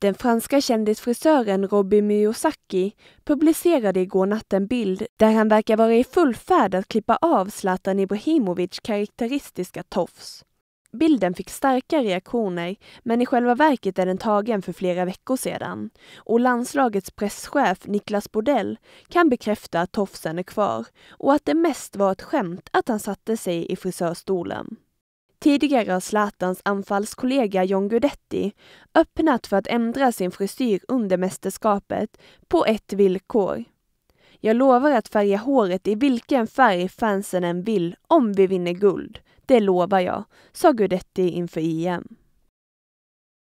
Den franska kändisfrisören Robby Miyazaki publicerade igår natt en bild där han verkar vara i full färd att klippa av Zlatan Ibrahimovics karaktäristiska tofs. Bilden fick starka reaktioner, men i själva verket är den tagen för flera veckor sedan. Och landslagets presschef Niklas Bordell kan bekräfta att tofsen är kvar och att det mest var ett skämt att han satte sig i frisörstolen. Tidigare har Zlatans anfallskollega John Guidetti öppnat för att ändra sin frisyr under mästerskapet på ett villkor. Jag lovar att färga håret i vilken färg fansen än vill om vi vinner guld. Det lovar jag, sa Guidetti inför EM.